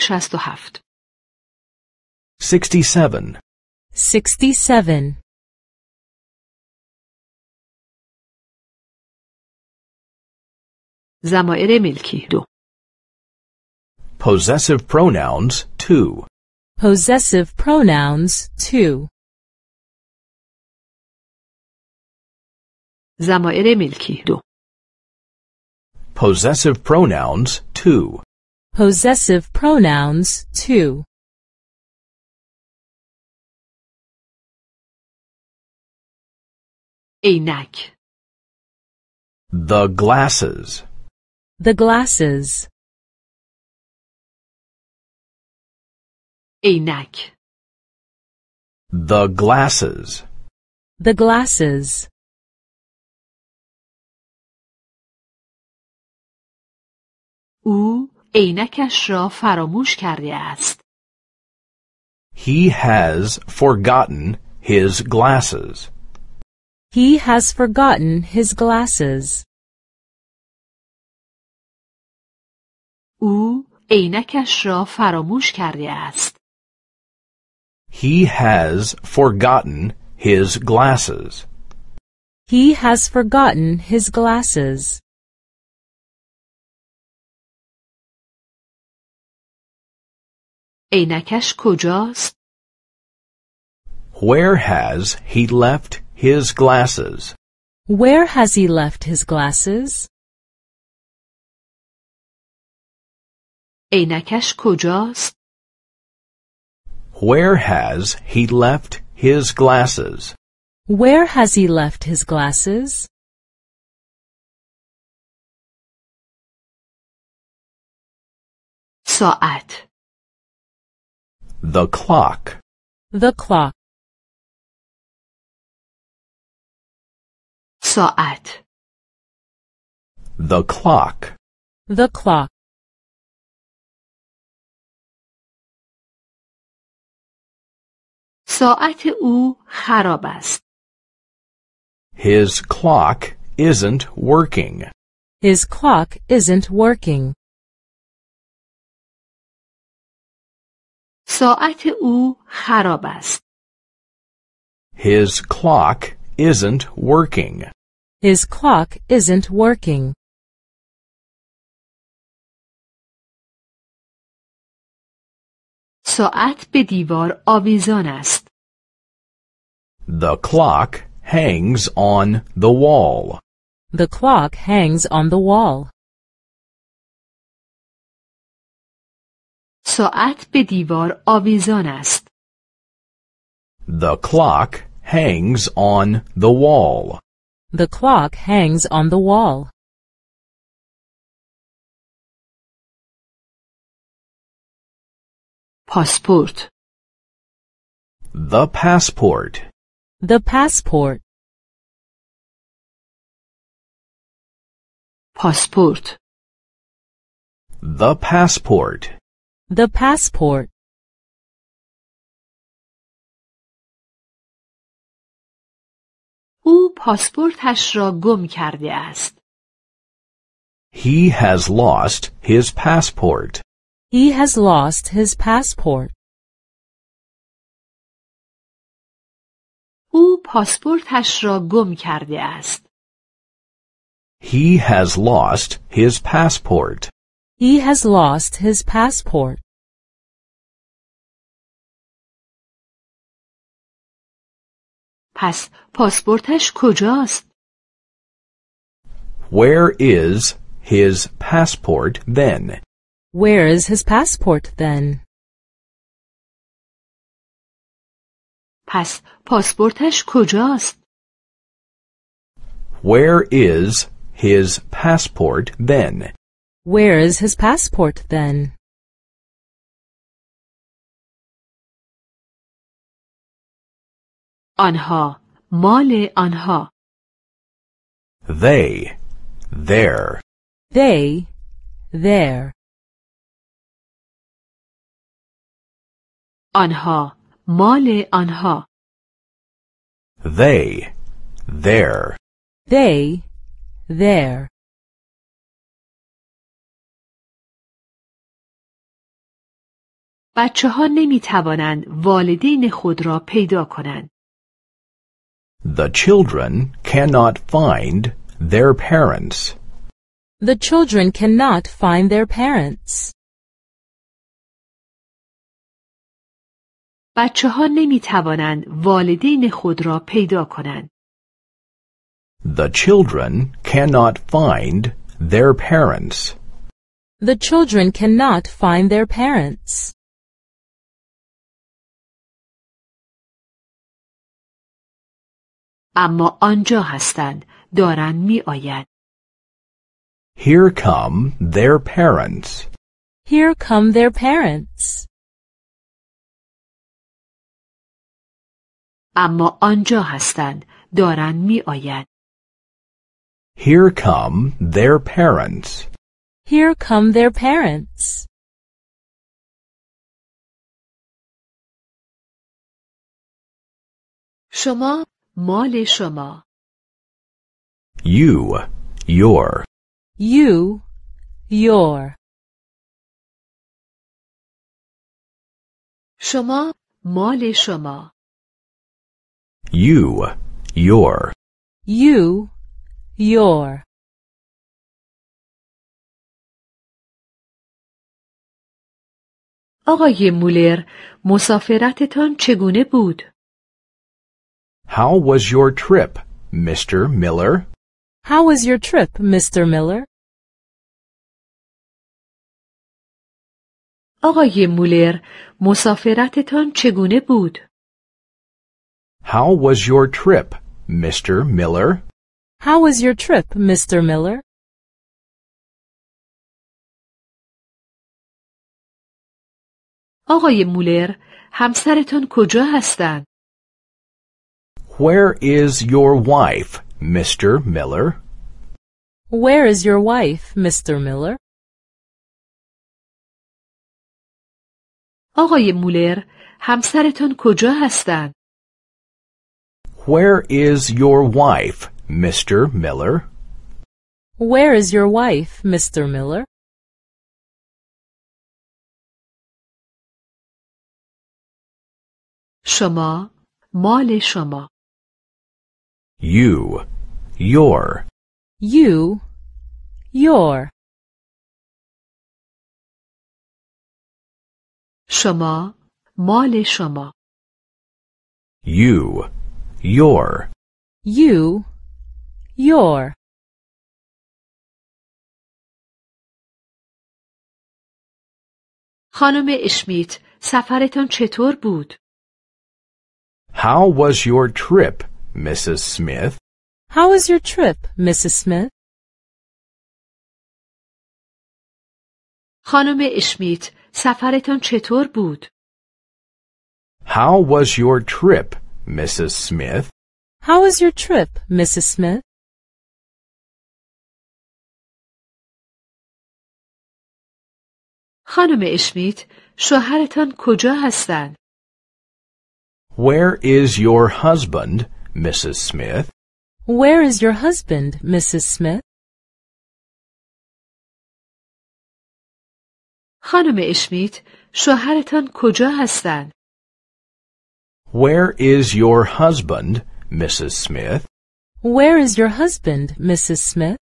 شست و هفت 67 67 زمائر ملکی دو Possessive pronouns 2 Possessive pronouns 2 زمائر ملکی دو Possessive pronouns 2 Possessive pronouns 2. عینک The glasses. The glasses. عینک The glasses. The glasses. او عینکش را فراموش کرده است. He has forgotten his glasses. He has forgotten his glasses. او عینکش را فراموش کرده است. He has forgotten his glasses. He has forgotten his glasses. عینکش کجاست؟ Where has he left his glasses? Where has he left his glasses? عینکش کجاست؟ Where has he left his glasses? Where has he left his glasses? ساعت the clock. The clock. ساعت. The clock. The clock. ساعت u خراب His clock isn't working. His clock isn't working. ساعت او خراب است. His clock isn't working. His clock isn't working. ساعت به دیوار آویزان است. The clock hangs on the wall. The clock hangs on the wall. ساعت به دیوار آویزان است. The clock hangs on the wall. The clock hangs on the wall. پاسپورت The passport. The passport. پاسپورت The passport. The passport. او پاسپورتش را گم کرده است. He has lost his passport. He has lost his passport. او پاسپورتش را گم کرده است. He has lost his passport. He has lost his passport. Pas, پاسپورتش کجاست؟ Where is his passport then? Where is his passport then? Pas, پاسپورتش کجاست؟ Where is his passport then? Where is his passport then? آنها مال آنها They there They there آنها مال آنها They there They there بچه ها نمی توانند والدین خود را پیدا کنند. The children cannot find their parents. The children cannot find their parents. بچه ها نمی توانند والدین خود را پیدا کنند. The children cannot find their parents. The children cannot find their parents. اما آنجا هستند دارن می آید. Here come their parents. Here come their parents. اما آنجا هستند دارن می آید. Here come their parents. Here come their parents. شما مال شما You, your You, your شما مال شما You, your You, your آقای مولر مسافرتتان چگونه بود؟ How was your trip, Mr. Miller? How was your trip, Mr. Miller? آقای مولر، مسافرتتان چگونه بود؟ How was your trip, Mr. Miller? How was your trip, Mr. Miller? آقای مولر، همسرتان کجا هستند؟ where is your wife, Mr. Miller? Where is your wife, Mr. Miller? آقای مولر، همسرتون کجا هستند؟ Where is your wife, Mr. Miller? Where is your wife, Mr. Miller? شما مال شما you, your, you, your. Shama, مال shama. you your you your خانم اشمیت سفرتان چطور بود how was your trip Mrs. Smith. How was your trip, Mrs. Smith? خانم اشمیت سفرتان چطور بود؟ How was your trip, Mrs. Smith? How was your trip, Mrs. Smith? خانم اشمیت شوهرتان کجا هستند؟ Where is your husband, Mrs. Smith. Where is your husband, Mrs. Smith? خانم اشمیت شوهرتان کجا هستند؟ Where is your husband, Mrs. Smith? Where is your husband, Mrs. Smith?